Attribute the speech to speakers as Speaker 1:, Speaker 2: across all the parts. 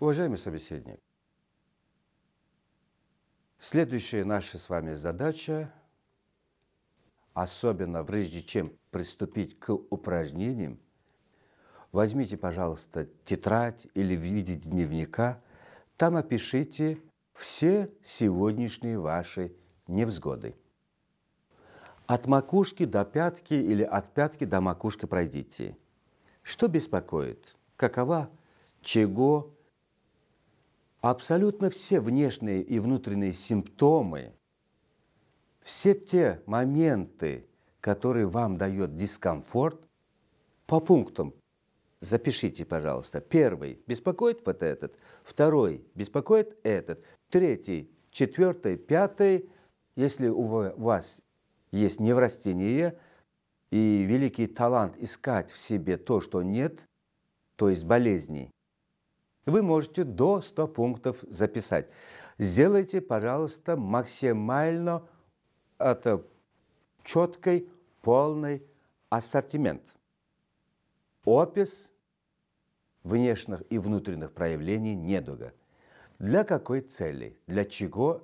Speaker 1: Уважаемый собеседник, следующая наша с вами задача, особенно прежде чем приступить к упражнениям, возьмите, пожалуйста, тетрадь или в виде дневника, там опишите все сегодняшние ваши невзгоды. От макушки до пятки или от пятки до макушки пройдите. Что беспокоит? Какова? Чего? абсолютно все внешние и внутренние симптомы, все те моменты, которые вам дает дискомфорт, по пунктам запишите, пожалуйста. Первый – беспокоит вот этот. Второй – беспокоит этот. Третий, четвертый, пятый. Если у вас есть неврастение и великий талант искать в себе то, что нет, то есть болезней вы можете до 100 пунктов записать. Сделайте, пожалуйста, максимально это четкий, полный ассортимент. Опись внешних и внутренних проявлений недуга. Для какой цели, для чего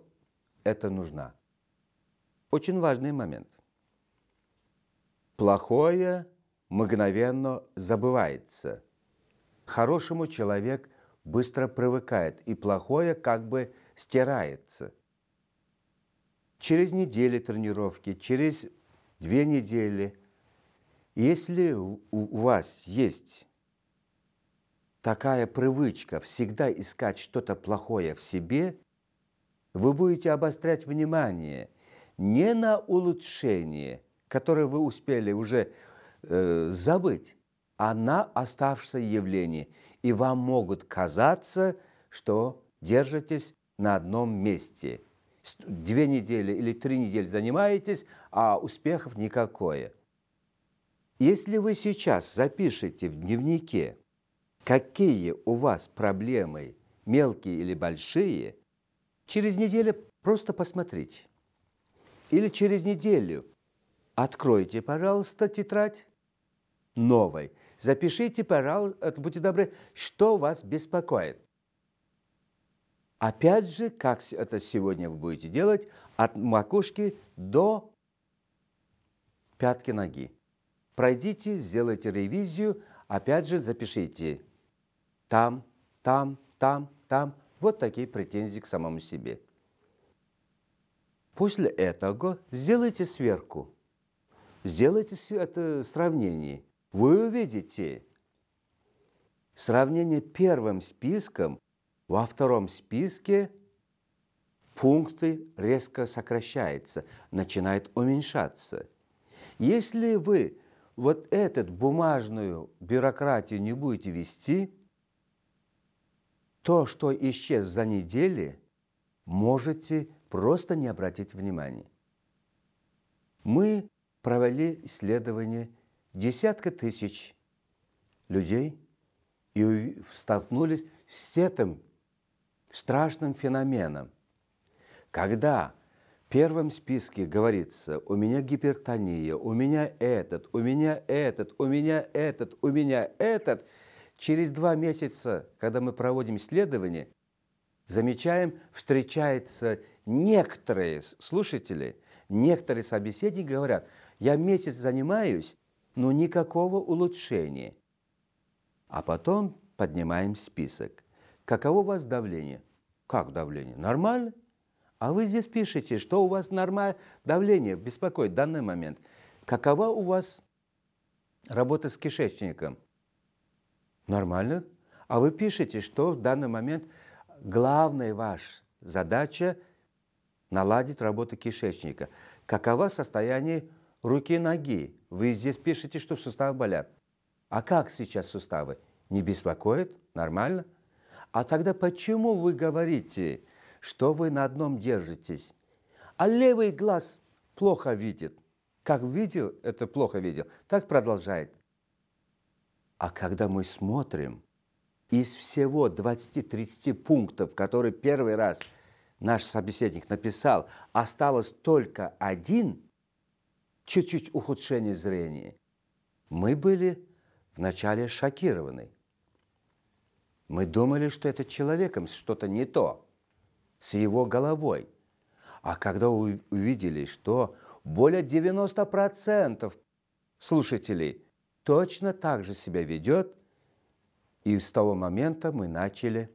Speaker 1: это нужно? Очень важный момент. Плохое мгновенно забывается. Хорошему человек быстро привыкает, и плохое как бы стирается. Через неделю тренировки, через две недели. Если у вас есть такая привычка всегда искать что-то плохое в себе, вы будете обострять внимание не на улучшение, которое вы успели уже э, забыть, она оставшееся явление, и вам могут казаться, что держитесь на одном месте. Две недели или три недели занимаетесь, а успехов никакое. Если вы сейчас запишете в дневнике, какие у вас проблемы, мелкие или большие, через неделю просто посмотрите. Или через неделю откройте, пожалуйста, тетрадь новой. Запишите, пожалуйста, э, будьте добры, что вас беспокоит. Опять же, как это сегодня вы будете делать, от макушки до пятки ноги. Пройдите, сделайте ревизию, опять же запишите там, там, там, там. Вот такие претензии к самому себе. После этого сделайте сверку. Сделайте это сравнение вы увидите сравнение первым списком, во втором списке пункты резко сокращаются, начинают уменьшаться. Если вы вот эту бумажную бюрократию не будете вести, то, что исчез за недели, можете просто не обратить внимания. Мы провели исследование десятка тысяч людей и столкнулись с этим страшным феноменом. Когда в первом списке говорится «у меня гипертония», «у меня этот», «у меня этот», «у меня этот», «у меня этот», через два месяца, когда мы проводим исследование, замечаем, встречаются некоторые слушатели, некоторые собеседники говорят, я месяц занимаюсь, но никакого улучшения. А потом поднимаем список. Каково у вас давление? Как давление? Нормально? А вы здесь пишете, что у вас нормальное давление беспокоит в данный момент. Какова у вас работа с кишечником? Нормально. А вы пишете, что в данный момент главная ваша задача – наладить работу кишечника. Каково состояние руки и ноги. Вы здесь пишете, что суставы болят. А как сейчас суставы? Не беспокоит? Нормально? А тогда почему вы говорите, что вы на одном держитесь? А левый глаз плохо видит. Как видел, это плохо видел. Так продолжает. А когда мы смотрим, из всего 20-30 пунктов, которые первый раз наш собеседник написал, осталось только один, чуть-чуть ухудшение зрения. Мы были вначале шокированы. Мы думали, что это человеком что-то не то, с его головой. А когда увидели, что более 90% слушателей точно так же себя ведет, и с того момента мы начали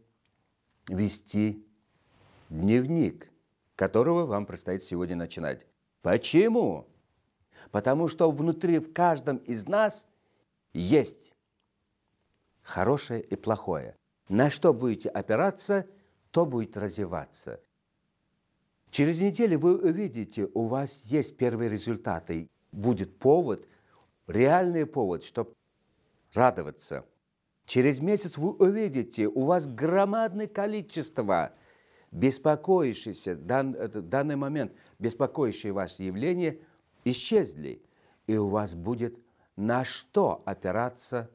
Speaker 1: вести дневник, которого вам предстоит сегодня начинать. Почему? Потому что внутри в каждом из нас есть хорошее и плохое. На что будете опираться, то будет развиваться. Через неделю вы увидите, у вас есть первые результаты. Будет повод, реальный повод, чтобы радоваться. Через месяц вы увидите, у вас громадное количество беспокоившихся, дан, э, данный момент, беспокоящие вас явления – исчезли, и у вас будет на что опираться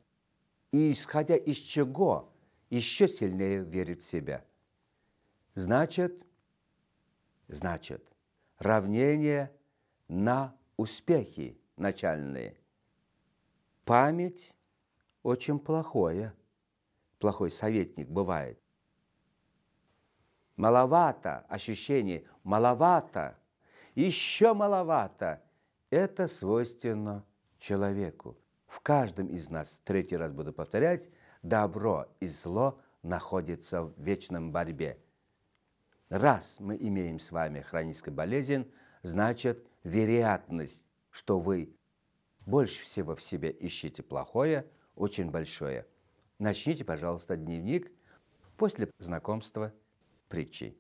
Speaker 1: и исходя из чего еще сильнее верить в себя. Значит, значит, равнение на успехи начальные. Память очень плохое. Плохой советник бывает. Маловато ощущений, маловато, еще маловато – это свойственно человеку. В каждом из нас, третий раз буду повторять, добро и зло находятся в вечном борьбе. Раз мы имеем с вами хроническую болезнь, значит, вероятность, что вы больше всего в себе ищите плохое, очень большое. Начните, пожалуйста, дневник после знакомства притчей.